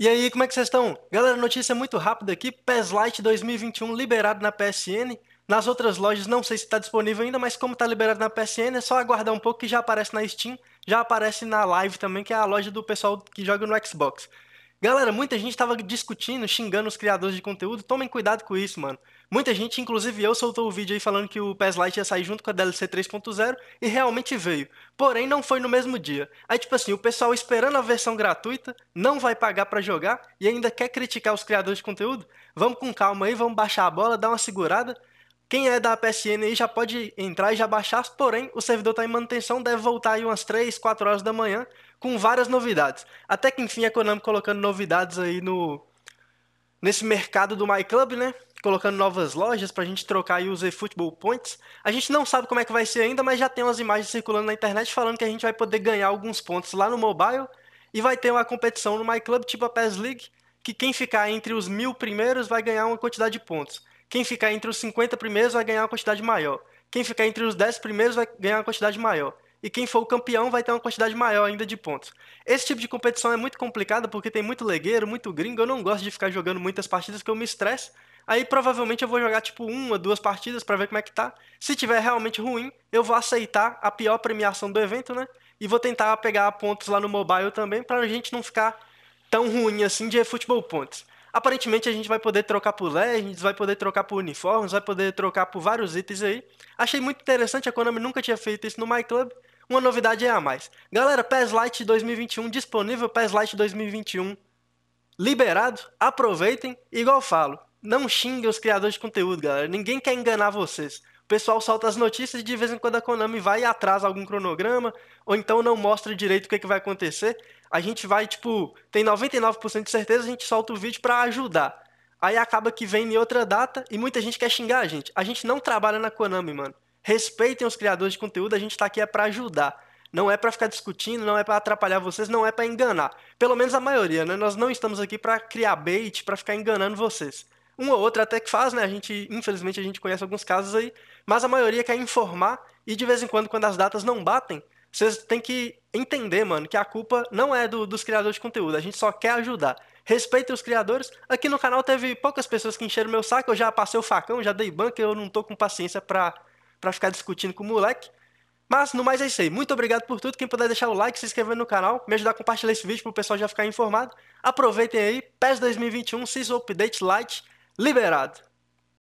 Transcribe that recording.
E aí, como é que vocês estão? Galera, notícia é muito rápida aqui: PES Lite 2021 liberado na PSN. Nas outras lojas, não sei se está disponível ainda, mas como está liberado na PSN, é só aguardar um pouco que já aparece na Steam, já aparece na Live também, que é a loja do pessoal que joga no Xbox. Galera, muita gente estava discutindo, xingando os criadores de conteúdo. Tomem cuidado com isso, mano. Muita gente, inclusive eu, soltou o vídeo aí falando que o PES Lite ia sair junto com a DLC 3.0 e realmente veio. Porém, não foi no mesmo dia. Aí, tipo assim, o pessoal esperando a versão gratuita, não vai pagar para jogar e ainda quer criticar os criadores de conteúdo? Vamos com calma aí, vamos baixar a bola, dar uma segurada. Quem é da PSN aí já pode entrar e já baixar, porém o servidor tá em manutenção, deve voltar aí umas 3, 4 horas da manhã com várias novidades. Até que enfim a Konami colocando novidades aí no nesse mercado do MyClub, né? Colocando novas lojas pra gente trocar e usar futebol Points. A gente não sabe como é que vai ser ainda, mas já tem umas imagens circulando na internet falando que a gente vai poder ganhar alguns pontos lá no mobile e vai ter uma competição no MyClub tipo a PES League, que quem ficar entre os mil primeiros vai ganhar uma quantidade de pontos. Quem ficar entre os 50 primeiros vai ganhar uma quantidade maior. Quem ficar entre os 10 primeiros vai ganhar uma quantidade maior e quem for o campeão vai ter uma quantidade maior ainda de pontos. Esse tipo de competição é muito complicada porque tem muito legueiro, muito gringo, eu não gosto de ficar jogando muitas partidas que eu me estresse. Aí provavelmente eu vou jogar tipo uma, duas partidas para ver como é que tá. Se tiver realmente ruim, eu vou aceitar a pior premiação do evento, né? E vou tentar pegar pontos lá no mobile também pra gente não ficar tão ruim assim de futebol pontos. Aparentemente a gente vai poder trocar por legends, vai poder trocar por uniformes, vai poder trocar por vários itens aí. Achei muito interessante, a Konami nunca tinha feito isso no MyClub uma novidade é a mais. Galera, PES Lite 2021 disponível, PES Lite 2021 liberado. Aproveitem, igual falo, não xinguem os criadores de conteúdo, galera. Ninguém quer enganar vocês. O pessoal solta as notícias e de vez em quando a Konami vai e atrasa algum cronograma, ou então não mostra direito o que, é que vai acontecer. A gente vai, tipo, tem 99% de certeza, a gente solta o vídeo para ajudar. Aí acaba que vem em outra data e muita gente quer xingar a gente. A gente não trabalha na Konami, mano respeitem os criadores de conteúdo, a gente está aqui é para ajudar. Não é para ficar discutindo, não é para atrapalhar vocês, não é para enganar. Pelo menos a maioria, né? Nós não estamos aqui para criar bait, para ficar enganando vocês. Um ou outro até que faz, né? A gente, infelizmente, a gente conhece alguns casos aí, mas a maioria quer informar e de vez em quando, quando as datas não batem, vocês têm que entender, mano, que a culpa não é do, dos criadores de conteúdo, a gente só quer ajudar. Respeitem os criadores. Aqui no canal teve poucas pessoas que encheram meu saco, eu já passei o facão, já dei banca, eu não tô com paciência para para ficar discutindo com o moleque. Mas no mais é isso aí. Muito obrigado por tudo. Quem puder deixar o like, se inscrever no canal, me ajudar a compartilhar esse vídeo para o pessoal já ficar informado. Aproveitem aí, PES 2021, Season Update Lite liberado.